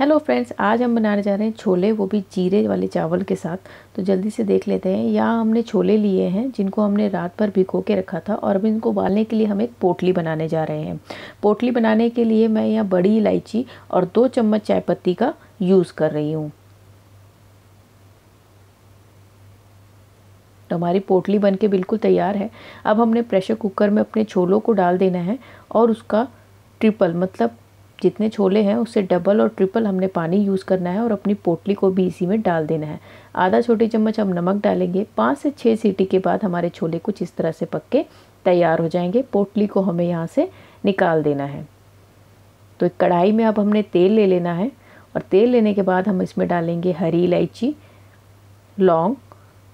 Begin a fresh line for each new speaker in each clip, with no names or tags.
hello friends आज हम बनाने जा रहे हैं छोले वो भी जीरे वाले चावल के साथ तो जल्दी से देख लेते हैं यहाँ हमने छोले लिए हैं जिनको हमने रात भर भिगो के रखा था और अब इनको उबालने के लिए हम एक पोटली बनाने जा रहे हैं पोटली बनाने के लिए मैं यहाँ बड़ी इलायची और दो चम्मच चाय पत्ती का यूज़ कर रही हूँ तो हमारी पोटली बन के बिल्कुल तैयार है अब हमने प्रेशर कुकर में अपने छोलों को डाल देना है और उसका ट्रिपल मतलब जितने छोले हैं उससे डबल और ट्रिपल हमने पानी यूज़ करना है और अपनी पोटली को भी इसी में डाल देना है आधा छोटी चम्मच हम नमक डालेंगे पाँच से छः सीटी के बाद हमारे छोले कुछ इस तरह से पक के तैयार हो जाएंगे पोटली को हमें यहाँ से निकाल देना है तो एक कढ़ाई में अब हमने तेल ले लेना है और तेल लेने के बाद हम इसमें डालेंगे हरी इलायची लौंग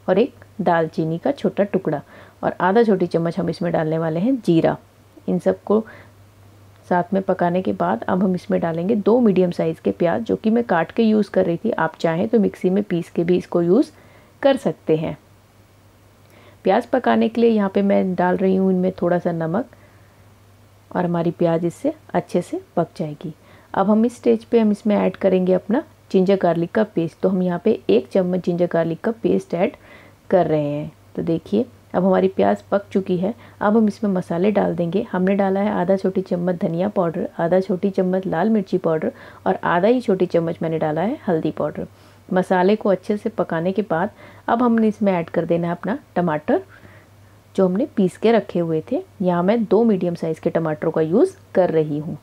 और एक दालचीनी का छोटा टुकड़ा और आधा छोटी चम्मच हम इसमें डालने वाले हैं जीरा इन सबको साथ में पकाने के बाद अब हम इसमें डालेंगे दो मीडियम साइज़ के प्याज जो कि मैं काट के यूज़ कर रही थी आप चाहें तो मिक्सी में पीस के भी इसको यूज़ कर सकते हैं प्याज पकाने के लिए यहाँ पे मैं डाल रही हूँ इनमें थोड़ा सा नमक और हमारी प्याज इससे अच्छे से पक जाएगी अब हम इस स्टेज पे हम इसमें ऐड करेंगे अपना जिंजर गार्लिक का पेस्ट तो हम यहाँ पे एक चम्मच जिंजर गार्लिक का पेस्ट ऐड कर रहे हैं तो देखिए अब हमारी प्याज पक चुकी है अब हम इसमें मसाले डाल देंगे हमने डाला है आधा छोटी चम्मच धनिया पाउडर आधा छोटी चम्मच लाल मिर्ची पाउडर और आधा ही छोटी चम्मच मैंने डाला है हल्दी पाउडर मसाले को अच्छे से पकाने के बाद अब हमने इसमें ऐड कर देना है अपना टमाटर जो हमने पीस के रखे हुए थे यहाँ मैं दो मीडियम साइज़ के टमाटरों का यूज़ कर रही हूँ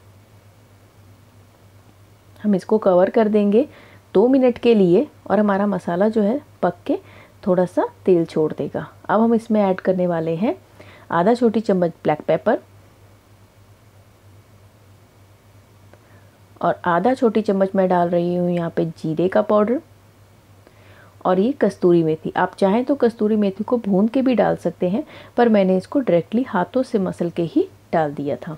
हम इसको कवर कर देंगे दो मिनट के लिए और हमारा मसाला जो है पक के थोड़ा सा तेल छोड़ देगा अब हम इसमें ऐड करने वाले हैं आधा छोटी चम्मच ब्लैक पेपर और आधा छोटी चम्मच मैं डाल रही हूँ यहाँ पे जीरे का पाउडर और ये कस्तूरी मेथी आप चाहें तो कस्तूरी मेथी को भून के भी डाल सकते हैं पर मैंने इसको डायरेक्टली हाथों से मसल के ही डाल दिया था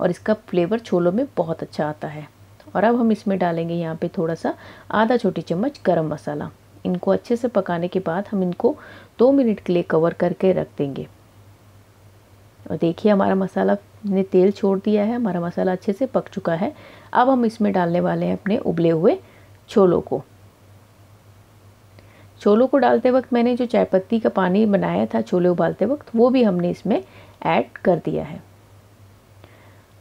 और इसका फ्लेवर छोलों में बहुत अच्छा आता है और अब हम इसमें डालेंगे यहाँ पे थोड़ा सा आधा छोटी चम्मच गरम मसाला इनको अच्छे से पकाने के बाद हम इनको दो मिनट के लिए कवर करके रख देंगे और देखिए हमारा मसाला ने तेल छोड़ दिया है हमारा मसाला अच्छे से पक चुका है अब हम इसमें डालने वाले हैं अपने उबले हुए छोलों को छोलों को डालते वक्त मैंने जो चाय पत्ती का पानी बनाया था छोले उबालते वक्त वो भी हमने इसमें ऐड कर दिया है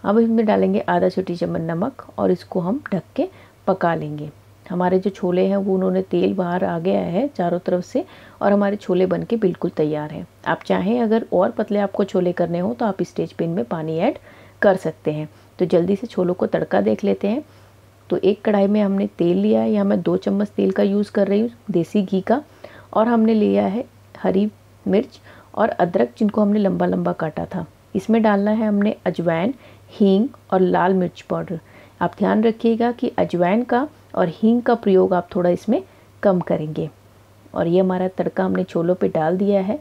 अब इसमें डालेंगे आधा छोटी चम्मच नमक और इसको हम ढक के पका लेंगे हमारे जो छोले हैं वो उन्होंने तेल बाहर आ गया है चारों तरफ से और हमारे छोले बन के बिल्कुल तैयार हैं आप चाहें अगर और पतले आपको छोले करने हो तो आप स्टेज पिन में पानी ऐड कर सकते हैं तो जल्दी से छोलों को तड़का देख लेते हैं तो एक कढ़ाई में हमने तेल लिया है या मैं दो चम्मच तेल का यूज़ कर रही हूँ देसी घी का और हमने लिया है हरी मिर्च और अदरक जिनको हमने लंबा लंबा काटा था इसमें डालना है हमने अजवाइन हींग और लाल मिर्च पाउडर आप ध्यान रखिएगा कि अजवैन का और हींग का प्रयोग आप थोड़ा इसमें कम करेंगे और ये हमारा तड़का हमने छोलों पे डाल दिया है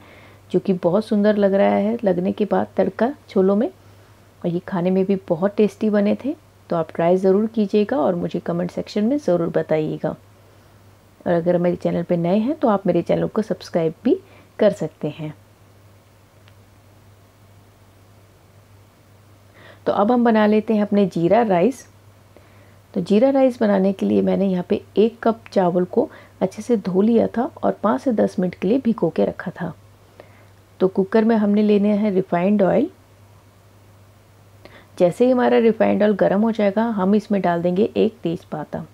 जो कि बहुत सुंदर लग रहा है लगने के बाद तड़का छोलों में और ये खाने में भी बहुत टेस्टी बने थे तो आप ट्राई ज़रूर कीजिएगा और मुझे कमेंट सेक्शन में ज़रूर बताइएगा और अगर मेरे चैनल पर नए हैं तो आप मेरे चैनल को सब्सक्राइब भी कर सकते हैं तो अब हम बना लेते हैं अपने जीरा राइस तो जीरा राइस बनाने के लिए मैंने यहाँ पे एक कप चावल को अच्छे से धो लिया था और पाँच से दस मिनट के लिए भिगो के रखा था तो कुकर में हमने लेने हैं रिफाइंड ऑयल जैसे ही हमारा रिफाइंड ऑयल गर्म हो जाएगा हम इसमें डाल देंगे एक तेज़पत्ता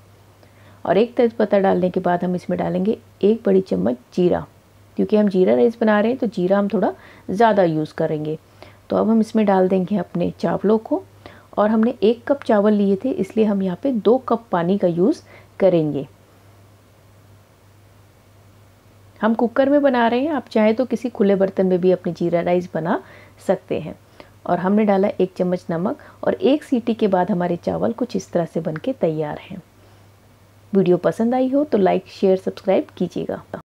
और एक तेज़पत्ता डालने के बाद हम इसमें डालेंगे एक बड़ी चम्मच जीरा क्योंकि हम जीरा राइस बना रहे हैं तो जीरा हम थोड़ा ज़्यादा यूज़ करेंगे तो अब हम इसमें डाल देंगे अपने चावलों को और हमने एक कप चावल लिए थे इसलिए हम यहाँ पे दो कप पानी का यूज़ करेंगे हम कुकर में बना रहे हैं आप चाहे तो किसी खुले बर्तन में भी अपने जीरा राइस बना सकते हैं और हमने डाला एक चम्मच नमक और एक सीटी के बाद हमारे चावल कुछ इस तरह से बन के तैयार हैं वीडियो पसंद आई हो तो लाइक शेयर सब्सक्राइब कीजिएगा